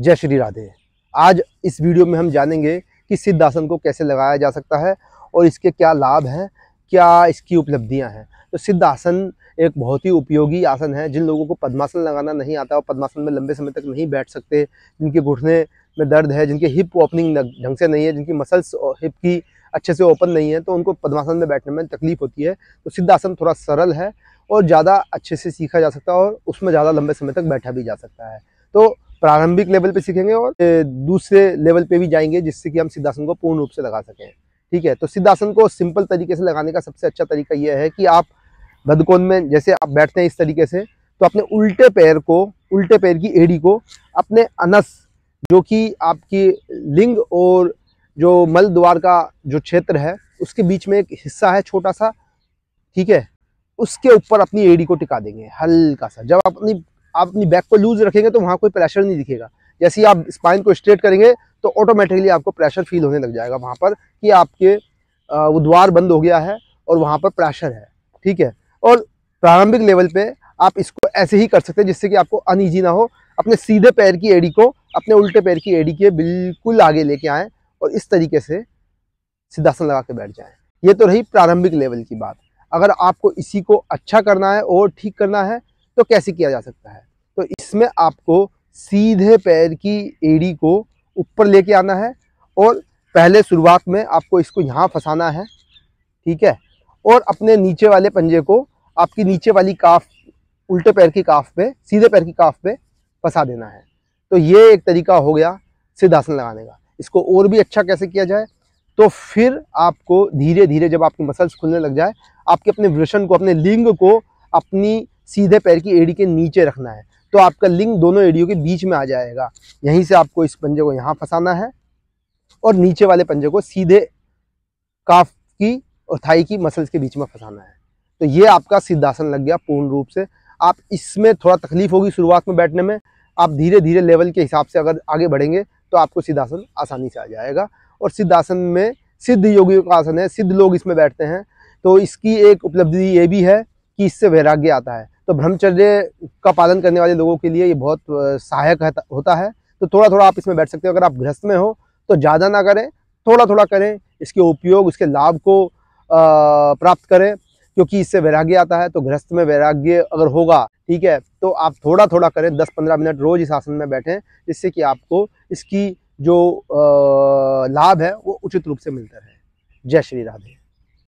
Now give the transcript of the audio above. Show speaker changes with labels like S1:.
S1: जय श्री राधे आज इस वीडियो में हम जानेंगे कि सिद्ध आसन को कैसे लगाया जा सकता है और इसके क्या लाभ हैं क्या इसकी उपलब्धियां हैं तो सिद्ध आसन एक बहुत ही उपयोगी आसन है जिन लोगों को पद्मासन लगाना नहीं आता और पद्मासन में लंबे समय तक नहीं बैठ सकते जिनके घुटने में दर्द है जिनके हिप ओपनिंग ढंग से नहीं है जिनकी मसल्स हिप की अच्छे से ओपन नहीं है तो उनको पद्मासन में बैठने में तकलीफ होती है तो सिद्ध आसन थोड़ा सरल है और ज़्यादा अच्छे से सीखा जा सकता है और उसमें ज़्यादा लंबे समय तक बैठा भी जा सकता है तो प्रारंभिक लेवल पे सीखेंगे और दूसरे लेवल पे भी जाएंगे जिससे कि हम सिद्धासन को पूर्ण रूप से लगा सकें ठीक है तो सिद्धासन को सिंपल तरीके से लगाने का सबसे अच्छा तरीका यह है कि आप भदकोन में जैसे आप बैठते हैं इस तरीके से तो अपने उल्टे पैर को उल्टे पैर की एड़ी को अपने अनस जो कि आपकी लिंग और जो मल द्वार का जो क्षेत्र है उसके बीच में एक हिस्सा है छोटा सा ठीक है उसके ऊपर अपनी एड़ी को टिका देंगे हल्का सा जब आप अपनी आप अपनी बैक को लूज रखेंगे तो वहाँ कोई प्रेशर नहीं दिखेगा जैसे ही आप स्पाइन को स्ट्रेट करेंगे तो ऑटोमेटिकली आपको प्रेशर फील होने लग जाएगा वहाँ पर कि आपके वो द्वार बंद हो गया है और वहाँ पर प्रेशर है ठीक है और प्रारंभिक लेवल पे आप इसको ऐसे ही कर सकते हैं जिससे कि आपको अनईजी ना हो अपने सीधे पैर की एडी को अपने उल्टे पैर की एडी के बिल्कुल आगे लेके आएँ और इस तरीके से सिद्धासन लगा के बैठ जाएँ ये तो रही प्रारंभिक लेवल की बात अगर आपको इसी को अच्छा करना है और ठीक करना है तो कैसे किया जा सकता है तो इसमें आपको सीधे पैर की एड़ी को ऊपर लेके आना है और पहले शुरुआत में आपको इसको यहाँ फंसाना है ठीक है और अपने नीचे वाले पंजे को आपकी नीचे वाली काफ उल्टे पैर की काफ पे सीधे पैर की काफ पे फंसा देना है तो ये एक तरीका हो गया सिद्धासन लगाने का इसको और भी अच्छा कैसे किया जाए तो फिर आपको धीरे धीरे जब आपकी मसल्स खुलने लग जाए आपके अपने वृषण को अपने लिंग को अपनी सीधे पैर की एड़ी के नीचे रखना है तो आपका लिंग दोनों एड़ियों के बीच में आ जाएगा यहीं से आपको इस पंजे को यहाँ फंसाना है और नीचे वाले पंजे को सीधे काफ की और थाई की मसल्स के बीच में फंसाना है तो ये आपका सिद्धासन लग गया पूर्ण रूप से आप इसमें थोड़ा तकलीफ होगी शुरुआत में बैठने में आप धीरे धीरे लेवल के हिसाब से अगर आगे बढ़ेंगे तो आपको सिद्धासन आसानी से आ जाएगा और सिद्धासन में सिद्ध योगियों का आसन है सिद्ध लोग इसमें बैठते हैं तो इसकी एक उपलब्धि ये भी है कि इससे वैराग्य आता है तो ब्रह्मचर्य का पालन करने वाले लोगों के लिए ये बहुत सहायक होता है तो थोड़ा थोड़ा आप इसमें बैठ सकते हो अगर आप गृहस्थ में हो तो ज़्यादा ना करें थोड़ा थोड़ा करें इसके उपयोग उसके लाभ को प्राप्त करें क्योंकि इससे वैराग्य आता है तो गृहस्थ में वैराग्य अगर होगा ठीक है तो आप थोड़ा थोड़ा करें दस पंद्रह मिनट रोज इस आसन में बैठें जिससे कि आपको इसकी जो लाभ है वो उचित रूप से मिलता रहे जय श्री राधे